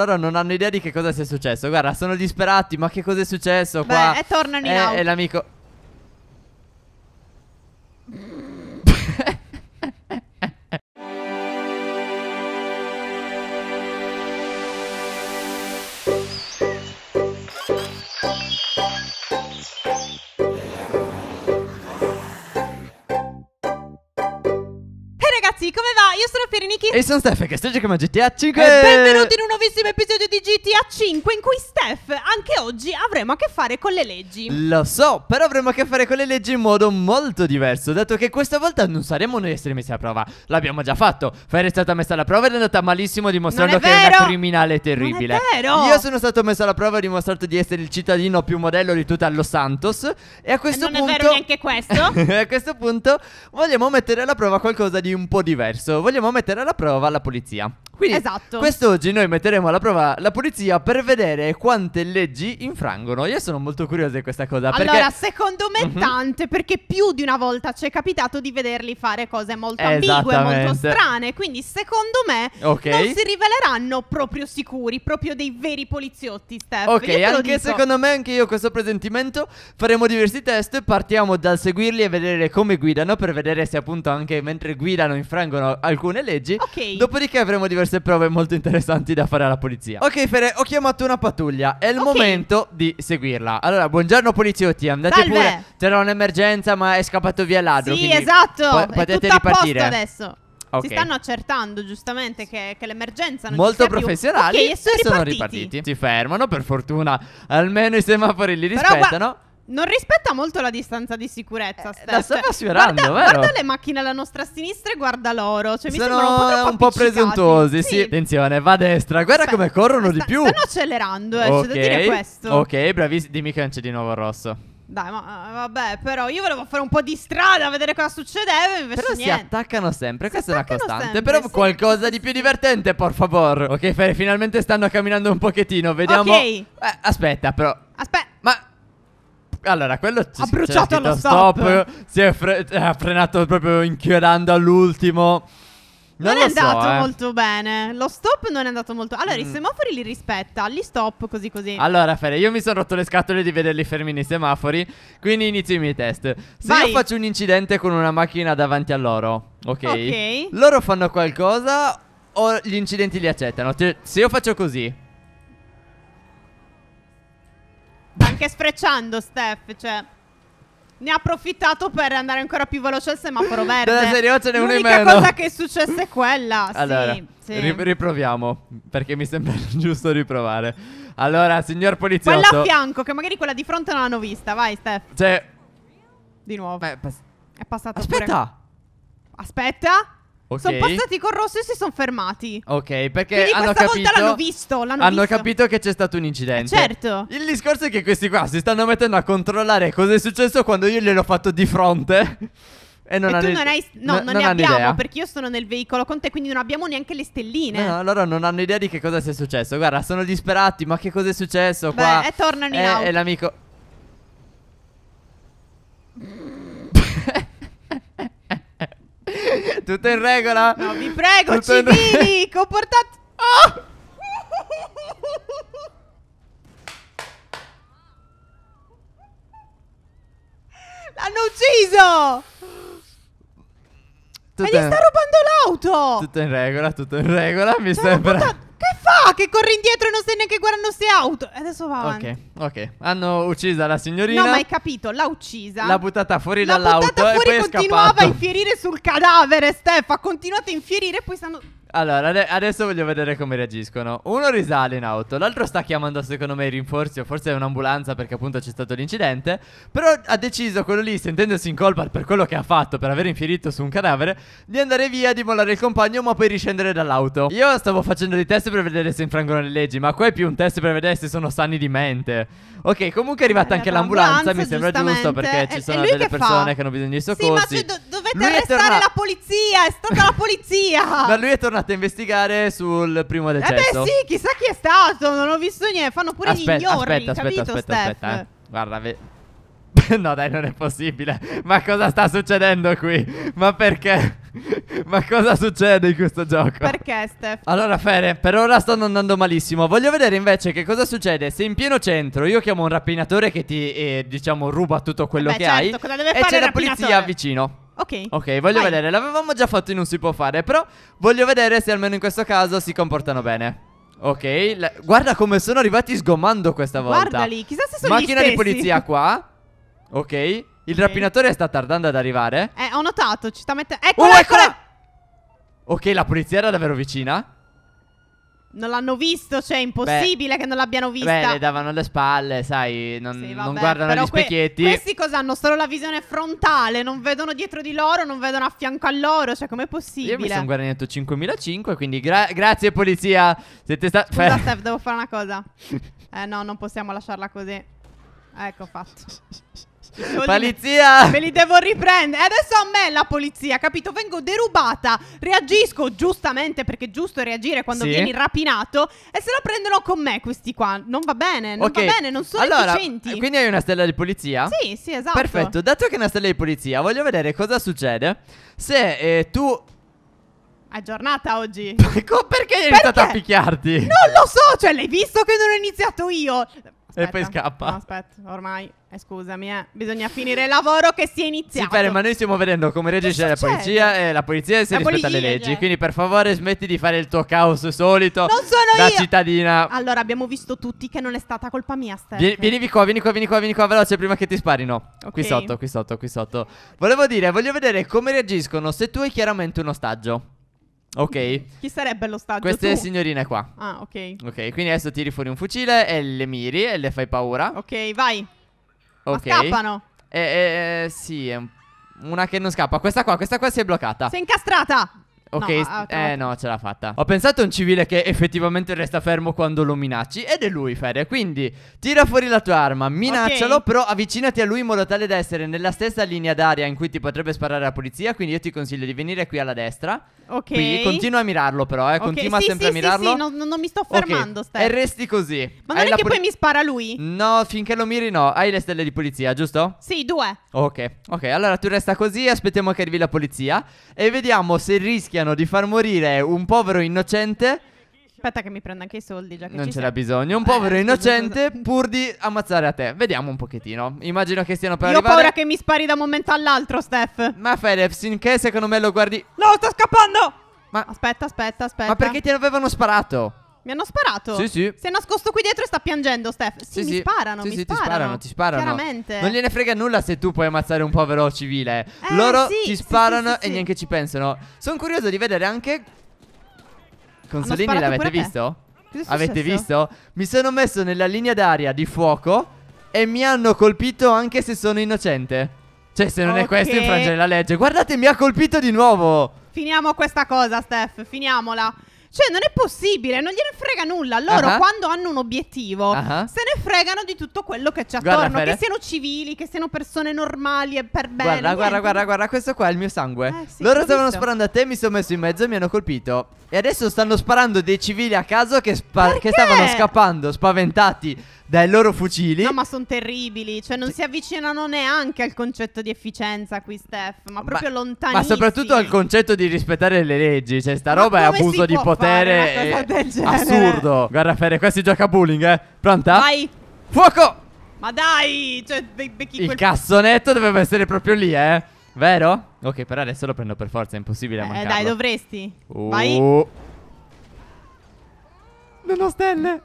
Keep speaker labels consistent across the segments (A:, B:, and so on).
A: Loro non hanno idea di che cosa sia successo. Guarda, sono disperati. Ma che cosa è successo Beh, qua? E tornano in è, eh, È l'amico.
B: ragazzi, come va? Io sono Pierinichi E sono Steph,
A: e sto giocando a GTA 5 E benvenuti in
B: un nuovissimo episodio di GTA 5 In cui Steph, anche oggi, avremo a che fare con le leggi Lo
A: so, però avremo a che fare con le leggi in modo molto diverso Dato che questa volta non saremo noi a essere messi alla prova L'abbiamo già fatto Fer è stata messa alla prova ed è andata malissimo dimostrando è che è una criminale terribile non è vero Io sono stato messo alla prova e ho dimostrato di essere il cittadino più modello di tutta Los Santos E a questo punto Non è vero neanche questo E a questo punto vogliamo mettere alla prova qualcosa di un po' di diverso. Vogliamo mettere alla prova la polizia.
B: Quindi esatto. quest'oggi
A: noi metteremo alla prova la polizia per vedere quante leggi infrangono. Io sono molto curiosa di questa cosa. Allora, perché...
B: secondo me uh-huh. tante, perché più di una volta ci è capitato di vederli fare cose molto ambigue, molto strane. Quindi, secondo me, okay. non si riveleranno proprio sicuri, proprio dei veri poliziotti, Steph. Ok, anche secondo
A: me, anche io questo presentimento, faremo diversi test e partiamo dal seguirli e vedere come guidano, per vedere se appunto anche mentre guidano infrangono alcune leggi. Ok. Dopodiché avremo diversi queste prove molto interessanti da fare alla polizia. Ok, Fede, ho chiamato una pattuglia. È il okay. momento di seguirla. Allora, buongiorno poliziotti, andate Salve. pure. C'era un'emergenza, ma è scappato via il ladro. Sì, esatto. Po- potete ripartire.
B: adesso. Okay. Si stanno accertando giustamente che, che l'emergenza non Molto professionali. Più. Okay, e sono ripartiti.
A: Si fermano, per fortuna. Almeno i semafori li Però rispettano.
B: Non rispetta molto la distanza di sicurezza, eh, Steph. La sta cioè, sfiorando, guarda, vero? Guarda le macchine alla nostra sinistra e guarda loro. Cioè, Sono mi sembrano un po', un po presuntuosi,
A: sì. sì. Attenzione, va a destra. Guarda Aspetta, come corrono sta, di più. Stanno
B: accelerando, eh, okay. c'è da dire questo. Ok,
A: bravissimi. Dimmi che non c'è di nuovo il rosso.
B: Dai, ma eh, vabbè, però io volevo fare un po' di strada a vedere cosa succedeva. Invece però niente. si
A: attaccano sempre, si questa attaccano è una costante. Sempre, però sì. qualcosa di più divertente, por favor. Ok, Ferri, finalmente stanno camminando un pochettino. Vediamo. Ok. Eh, aspetta, però. Aspetta. Ma allora, quello ci, ha bruciato lo stop. stop. Si è fre- eh, ha frenato proprio inchiodando all'ultimo. Non, non è so, andato eh. molto
B: bene. Lo stop non è andato molto. Allora, mm. i semafori li rispetta, li stop così così. Allora,
A: Fede, io mi sono rotto le scatole di vederli fermi nei semafori. Quindi inizio i miei test. Se Vai. io faccio un incidente con una macchina davanti a loro, ok? Ok. Loro fanno qualcosa o gli incidenti li accettano? Cioè, se io faccio così.
B: anche sprecciando, Steph, cioè... Ne ha approfittato per andare ancora più veloce al semaforo verde. Della serie ce n'è uno in meno. L'unica cosa che è successa è quella. Allora, sì, sì.
A: riproviamo, perché mi sembra giusto riprovare. Allora, signor poliziotto... Quella a
B: fianco, che magari quella di fronte non l'hanno vista. Vai, Steph. Cioè... Di nuovo. Beh, pass- è passata Aspetta! Pure. Aspetta!
A: Ok. Sono passati
B: con rosso e si sono fermati.
A: Ok, perché Quindi hanno questa capito, volta l'hanno
B: visto. L'hanno hanno visto.
A: capito che c'è stato un incidente. Eh, certo. Il discorso è che questi qua si stanno mettendo a controllare cosa è successo quando io gliel'ho fatto di fronte. E non e tu non hai. No, non, non ne abbiamo idea. perché
B: io sono nel veicolo con te, quindi non abbiamo neanche le stelline. No, no,
A: loro non hanno idea di che cosa sia successo. Guarda, sono disperati. Ma che cosa è successo Beh, qua? E tornano in è, auto. E l'amico. Tutto in regola? No, vi prego, Tutto civili, comportate...
B: Oh! L'hanno ucciso!
A: Tutto Ma gli sta rubando l'auto! Tutto in regola, tutto in regola, mi sembra... Portato
B: fa? Che corre indietro e non sai neanche guardando se è auto. Adesso va avanti.
A: Ok, ok. Hanno ucciso la signorina. No, ma hai
B: capito, l'ha uccisa. L'ha
A: buttata fuori l'ha dall'auto buttata fuori e poi continuava a
B: infierire sul cadavere, Steffa. Continuate a infierire e poi stanno
A: allora, adesso voglio vedere come reagiscono. Uno risale in auto, l'altro sta chiamando secondo me i rinforzi o forse è un'ambulanza perché appunto c'è stato l'incidente. Però ha deciso quello lì, sentendosi in colpa per quello che ha fatto, per aver infierito su un cadavere, di andare via, di mollare il compagno ma poi riscendere dall'auto. Io stavo facendo dei test per vedere se infrangono le leggi, ma qua è più un test per vedere se sono sani di mente. Ok, comunque è arrivata eh, anche l'ambulanza, mi sembra giusto perché ci eh, e, sono delle persone fa? che hanno bisogno di soccorso. Sì, ma cioè, do
B: dovete lui arrestare torna... la polizia, è stata la polizia. ma lui
A: è tornato fatta investigare sul primo decesso. Eh beh, sì,
B: chissà chi è stato. Non ho visto niente. Fanno pure aspetta, gli ignori. Aspetta, aspetta, capito, aspetta, Steph? aspetta. Eh.
A: Guarda, ve... no, dai, non è possibile. Ma cosa sta succedendo qui? Ma perché? Ma cosa succede in questo gioco? Perché, Steph? Allora, Fere, per ora stanno andando malissimo. Voglio vedere invece che cosa succede se in pieno centro io chiamo un rapinatore che ti, eh, diciamo, ruba tutto quello eh Beh, che certo, hai. E c'è la polizia vicino. Ok. Ok, voglio Vai. vedere. L'avevamo già fatto in un si può fare, però voglio vedere se almeno in questo caso si comportano bene. Ok, la... guarda come sono arrivati sgomando questa volta. Guardali,
B: chissà se sono Macchina di polizia
A: qua. Ok, il okay. rapinatore sta tardando ad arrivare.
B: Eh, ho notato, ci sta mettendo... Eccola, oh, eccola!
A: Ok, la polizia era davvero vicina.
B: Non l'hanno visto, cioè è impossibile Beh, che non l'abbiano vista. Beh, le
A: davano le spalle, sai, non, sì, non guardano gli specchietti. Que- questi
B: cosa hanno? Solo la visione frontale, non vedono dietro di loro, non vedono a fianco a loro, cioè com'è possibile? Io mi sono
A: guadagnato 5.500, quindi gra- grazie polizia, siete stati... Scusa cioè.
B: Steph, devo fare una cosa. eh no, non possiamo lasciarla così. Ecco fatto polizia! Me li devo riprendere. Adesso a me la polizia, capito? Vengo derubata, reagisco giustamente perché è giusto reagire quando Sì. vieni rapinato e se la prendono con me questi qua. Non va bene, non Ok, va bene, non sono allora, efficienti. eh,
A: Quindi hai una stella di polizia? Sì,
B: sì, esatto. Perfetto,
A: dato che è una stella di polizia, voglio vedere cosa succede se eh, tu...
B: È giornata oggi.
A: Perché hai iniziato a picchiarti?
B: Non lo so, cioè l'hai visto che non ho iniziato io.
A: Aspetta. E poi scappa. No,
B: aspetta, ormai, eh, scusami, eh. bisogna finire il lavoro che si è iniziato. Sì, Fere, ma
A: noi stiamo vedendo come reagisce la polizia e la polizia si la rispetta le leggi. Cioè. Quindi, per favore, smetti di fare il tuo caos solito. Non sono da io. cittadina.
B: Allora, abbiamo visto tutti che non è stata colpa mia, Steph. Vieni, vieni
A: qua, vieni qua, vieni qua, vieni qua, veloce prima che ti sparino. Okay. Qui sotto, qui sotto, qui sotto. Volevo dire, voglio vedere come reagiscono se tu hai chiaramente un ostaggio. Ok.
B: Chi sarebbe lo l'ostaggio? Queste tu?
A: signorine qua. Ah, ok. Ok, quindi adesso tiri fuori un fucile e le miri e le fai paura. Ok, vai. Ok. Ma scappano. Eh, eh, sì, è una che non scappa. Questa qua, questa qua si è bloccata. Si è
B: incastrata.
A: Ok, no, ah, eh no, ce l'ha fatta. Ho pensato a un civile che effettivamente resta fermo quando lo minacci ed è lui, Fede. Quindi tira fuori la tua arma, minaccialo, okay. però avvicinati a lui in modo tale da essere nella stessa linea d'aria in cui ti potrebbe sparare la polizia, quindi io ti consiglio di venire qui alla destra. Ok. Qui continua a mirarlo però, eh, okay. continua sì, sempre sì, a mirarlo. Sì, sì,
B: non, non mi sto fermando, okay. Stai. E resti
A: così. Ma non Hai è che poi mi spara lui? No, finché lo miri no. Hai le stelle di polizia, giusto? Sì, due. Ok. Ok, allora tu resta così, aspettiamo che arrivi la polizia e vediamo se rischia rischiano di far morire un povero innocente.
B: Aspetta che mi prenda anche i soldi già che Non ce n'era
A: bisogno. Un povero eh, innocente pur di ammazzare a te. Vediamo un pochettino. Immagino che stiano per Io ho paura
B: che mi spari da un momento all'altro, Steph. Ma Fedef, finché secondo me lo guardi. No, sto scappando! Ma- Aspetta, aspetta, aspetta. Ma perché
A: ti avevano sparato?
B: Mi hanno sparato. Sì, sì. Si è nascosto qui dietro e sta piangendo, Steph. Sì, sì, mi sì. sparano. Sì, mi sì, sparano. ti sparano, ti sparano. Chiaramente. Non gliene
A: frega nulla se tu puoi ammazzare un povero civile. Eh, Loro sì, ti sparano e neanche ci pensano. Sono curioso di vedere anche. Consolini l'avete visto? Avete visto? Mi sono messo nella linea d'aria di fuoco e mi hanno colpito anche se sono innocente. Cioè, se non okay. è questo infrangere la legge. Guardate, mi ha colpito di nuovo.
B: Finiamo questa cosa, Steph. Finiamola. Cioè, non è possibile, non gliene frega nulla. Loro, uh-huh. quando hanno un obiettivo, uh-huh. se ne fregano di tutto quello che c'è attorno. Guarda, che siano civili, che siano persone normali e per bene. Guarda, guarda, guarda,
A: guarda, questo qua è il mio sangue. Eh, sì, Loro stavano visto. sparando a te, mi sono messo in mezzo e mi hanno colpito. E adesso stanno sparando dei civili a caso che, spa- che stavano scappando, spaventati dai loro fucili. No, ma sono terribili. Cioè, non si avvicinano
B: neanche al concetto di efficienza qui, Steph. Ma proprio ma, lontanissimi. Ma soprattutto
A: al concetto di rispettare le leggi. Cioè, sta ma roba è abuso di potere. È assurdo. Guarda, Fede, qua si gioca a bullying, eh. Pronta? Vai. Fuoco!
B: Ma dai! Cioè, be-
A: becchi Il quel... cassonetto doveva essere proprio lì, eh. Vero? Ok, però adesso lo prendo per forza, è impossibile eh, a mancarlo. dai,
B: dovresti.
A: Uh. Vai. Non
B: ho stelle.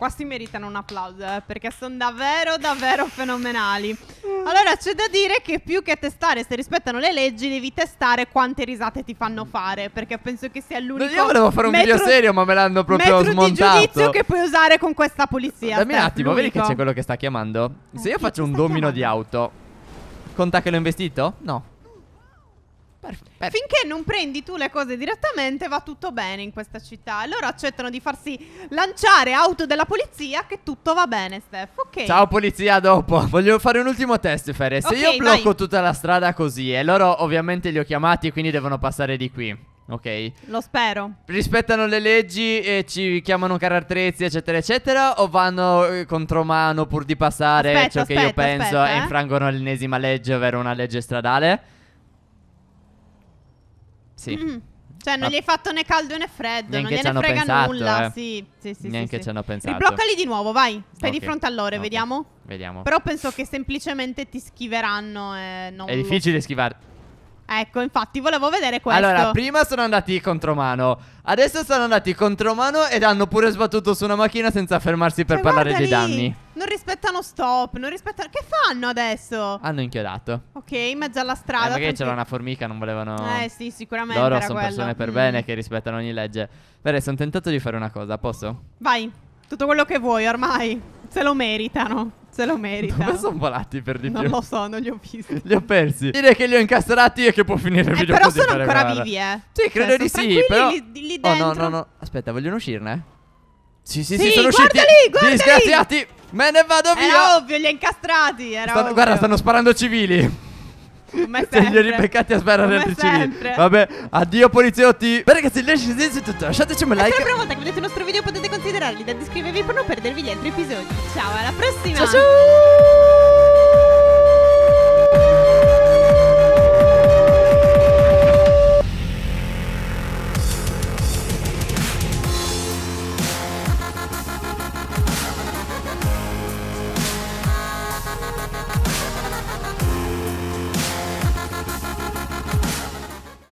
B: qua si meritano un applauso eh, perché sono davvero davvero fenomenali. Allora c'è da dire che più che testare se rispettano le leggi devi testare quante risate ti fanno fare perché penso che sia l'unico Io volevo fare un metro, video serio
A: ma me l'hanno proprio smontato. di giudizio che
B: puoi usare con questa polizia. Dammi Steph, un attimo, l'unico. vedi che c'è
A: quello che sta chiamando? Se io faccio un domino chiamando? di auto conta che l'ho investito? No.
B: Perfetto. Finché non prendi tu le cose direttamente va tutto bene in questa città. Loro accettano di farsi lanciare auto della polizia che tutto va bene, Steph. Ok. Ciao
A: polizia, dopo. Voglio fare un ultimo test, Ferre. Se okay, io blocco vai. tutta la strada così e loro ovviamente li ho chiamati quindi devono passare di qui. Ok. Lo spero. Rispettano le leggi e ci chiamano carattrezzi, eccetera, eccetera. O vanno eh, contro mano pur di passare aspetta, ciò aspetta, che io penso aspetta, e eh. infrangono l'ennesima legge, ovvero una legge stradale? Sì. Mm.
B: Cioè, non Ma... gli hai fatto né caldo né freddo, Neanche non gliene frega pensato, nulla. Eh. Sì, sì, sì. Neanche sì, ci sì. hanno pensato. Bloccali di nuovo, vai. Stai okay. di fronte all'ore, okay. vediamo. Vediamo. Però penso che semplicemente ti schiveranno. E non È difficile lo... schivare. Ecco, infatti, volevo vedere questo. Allora,
A: prima sono andati contromano. Adesso sono andati contromano ed hanno pure sbattuto su una macchina senza fermarsi per cioè, parlare dei danni.
B: Non rispettano stop, non rispettano... Che fanno
A: adesso? Hanno inchiodato.
B: Ok, in mezzo alla strada. Eh, perché tanti... c'era
A: una formica, non volevano... Eh sì, sicuramente Loro sono persone per mm. bene che rispettano ogni legge. Bene, sono tentato di fare una cosa, posso?
B: Vai, tutto quello che vuoi ormai. Se lo meritano. Se lo meritano. Dove sono volati
A: per di non più? Non lo so, non li ho visti. li ho persi. Direi che li ho incastrati e che può finire il video. eh, video Però sono ancora guerra. vivi, eh. Sì, cioè, credo di sì, però... Lì, lì dentro. Oh no, no, no. Aspetta, vogliono uscirne? Sì, sì, sì, sì sono guarda usciti. Guardali, guardali. Disgraziati.
B: Lì. Me ne vado via. Era ovvio, gli ha incastrati. Era stanno, guarda,
A: stanno sparando civili. Come sempre. Se li beccati a sparare altri civili. Vabbè, addio poliziotti. Beh, ragazzi, lasciateci Lasciateci un like. E se è la
B: prima volta che vedete il nostro video potete considerarli da iscrivervi per non perdervi gli altri episodi. Ciao, alla prossima. Ciao, ciao.